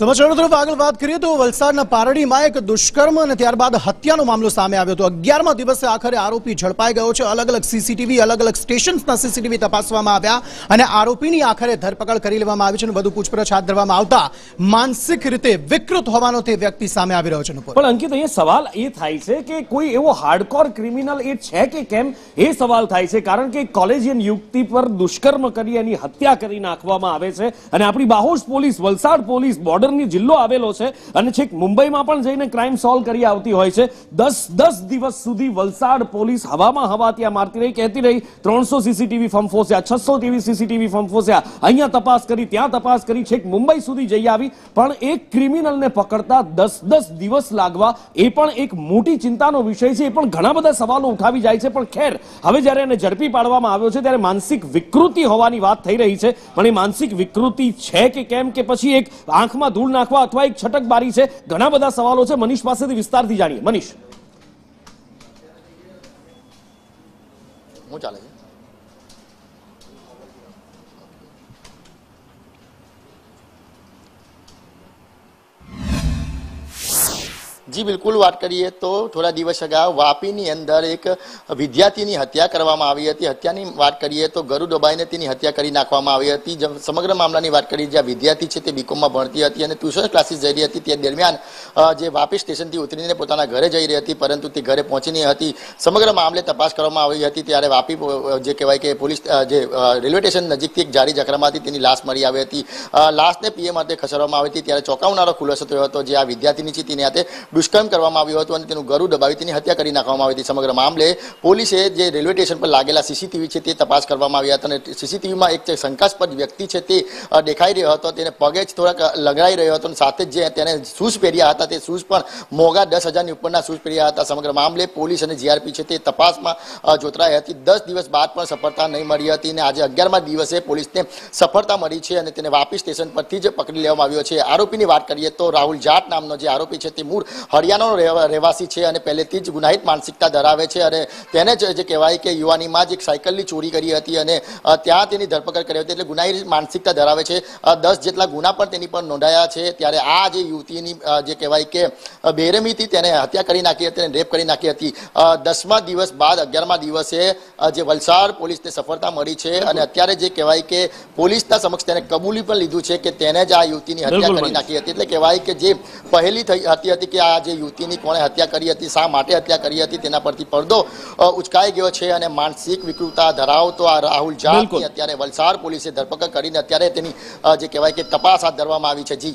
સમાચારો તરફ આગળ વાત કરીએ તો વલસાડના પારડીમાં એક દુષ્કર્મ અને ત્યારબાદ હત્યાનો મામલો સામે આવ્યો હતો અગિયારમાં દિવસે આખરે આરોપી ઝડપાઈ ગયો છે અલગ અલગ સીસીટીવી અલગ અલગ સ્ટેશન્સના સીસીટીવી તપાસવામાં આવ્યા અને આરોપીની આખરે ધરપકડ કરી લેવામાં આવી છે અને વધુ પૂછપરછ હાથ ધરવામાં આવતા માનસિક રીતે વિકૃત હોવાનો તે વ્યક્તિ સામે આવી રહ્યો છે પણ અંકિત અહીંયા સવાલ એ થાય છે કે કોઈ એવો હાર્ડકોર ક્રિમિનલ એ છે કે કેમ એ સવાલ થાય છે કારણ કે કોલેજિયન યુક્તિ પર દુષ્કર્મ કરી એની હત્યા કરી નાખવામાં આવે છે અને આપણી બાહોશ પોલીસ વલસાડ પોલીસ બોર્ડર અંદરની જિલ્લો આવેલો છે અને છેક મુંબઈમાં પણ જઈને ક્રાઇમ સોલ્વ કરી આવતી હોય છે દસ દસ દિવસ સુધી વલસાડ પોલીસ હવામાં હવા ત્યાં મારતી રહી કહેતી રહી ત્રણસો સીસીટીવી ફંફોસ્યા છસો ટીવી સીસીટીવી ફંફોસ્યા અહીંયા તપાસ કરી ત્યાં તપાસ કરી છેક મુંબઈ સુધી જઈ આવી પણ એક ક્રિમિનલને પકડતા દસ દસ દિવસ લાગવા એ પણ એક મોટી ચિંતાનો વિષય છે એ પણ ઘણા બધા સવાલો ઉઠાવી જાય છે પણ ખેર હવે જ્યારે એને ઝડપી પાડવામાં આવ્યો છે ત્યારે માનસિક વિકૃતિ હોવાની વાત થઈ રહી છે પણ એ માનસિક વિકૃતિ છે કે કેમ કે પછી એક આંખમાં ધૂળ નાખવા અથવા એક છટક બારી છે ઘણા બધા સવાલો છે મનીષ પાસેથી વિસ્તારથી જાણીએ મનીશ હું ચાલે છે જી બિલકુલ વાત કરીએ તો થોડા દિવસ અગાઉ વાપીની અંદર એક વિદ્યાર્થીની હત્યા કરવામાં આવી હતી હત્યાની વાત કરીએ તો ગરુ દબાઈને તેની હત્યા કરી નાખવામાં આવી હતી સમગ્ર મામલાની વાત કરીએ જ્યાં વિદ્યાર્થી છે તે બીકોમમાં ભણતી હતી અને ટ્યુશન ક્લાસીસ જઈ રહી હતી તે દરમિયાન જે વાપી સ્ટેશનથી ઉતરીને પોતાના ઘરે જઈ રહી હતી પરંતુ તે ઘરે પહોંચી હતી સમગ્ર મામલે તપાસ કરવામાં આવી હતી ત્યારે વાપી જે કહેવાય કે પોલીસ જે રેલવે સ્ટેશન નજીકથી એક જારી જકરામાં હતી તેની લાશ મળી આવી હતી લાશને પીએ માટે ખસેડવામાં આવી હતી ત્યારે ચોંકાવનારો ખુલાસો થયો હતો જે આ વિદ્યાર્થીની છે તેની હાથે દુષ્કર્મ કરવામાં આવ્યું હતું અને તેનું ગરુ દબાવી તેની હત્યા કરી નાખવામાં આવી હતી સમગ્ર મામલે પોલીસે જે રેલવે સ્ટેશન પર લાગેલા સીસીટીવી છે તે તપાસ કરવામાં આવ્યા હતા અને સીસીટીવીમાં એક શંકાસ્પદ વ્યક્તિ છે તે દેખાઈ રહ્યો હતો તેને પગે જ થોડાક લગાઈ રહ્યો હતો અને સાથે જ જે તેને શૂઝ પહેર્યા હતા તે શૂઝ પણ મોંઘા દસ હજારની ઉપરના શૂઝ પહેર્યા હતા સમગ્ર મામલે પોલીસ અને જીઆરપી છે તે તપાસમાં જોતરાઈ હતી દસ દિવસ બાદ પણ સફળતા નહીં મળી હતી અને આજે અગિયારમા દિવસે પોલીસને સફળતા મળી છે અને તેને વાપી સ્ટેશન પરથી જ પકડી લેવામાં આવ્યો છે આરોપીની વાત કરીએ તો રાહુલ જાટ નામનો જે આરોપી છે તે મૂળ હરિયાણાનો રહેવાસી છે અને પહેલેથી જ ગુનાહિત માનસિકતા ધરાવે છે અને તેને જ જે કહેવાય કે યુવાનીમાં જ એક સાયકલની ચોરી કરી હતી અને ત્યાં તેની ધરપકડ કરી હતી એટલે ગુનાહિત માનસિકતા ધરાવે છે દસ જેટલા ગુના પણ તેની પર નોંધાયા છે ત્યારે આ જે યુવતીની જે કહેવાય કે બેરમીથી તેને હત્યા કરી નાખી હતી અને રેપ કરી નાખી હતી દસમા દિવસ બાદ અગિયારમા દિવસે જે વલસાડ પોલીસને સફળતા મળી છે અને અત્યારે જે કહેવાય કે પોલીસના સમક્ષ તેને કબૂલી પણ લીધું છે કે તેને જ આ યુવતીની હત્યા કરી નાખી હતી એટલે કહેવાય કે જે પહેલી થઈ હતી કે આ આ જે યુવતીની કોણે હત્યા કરી હતી શા માટે હત્યા કરી હતી તેના પરથી પડદો ઉચકાઈ ગયો છે અને માનસિક વિકૃતતા ધરાવતો આ રાહુલ જાની અત્યારે વલસાડ પોલીસે ધરપકડ કરીને અત્યારે તેની જે કહેવાય કે તપાસ હાથ ધરવામાં આવી છે જી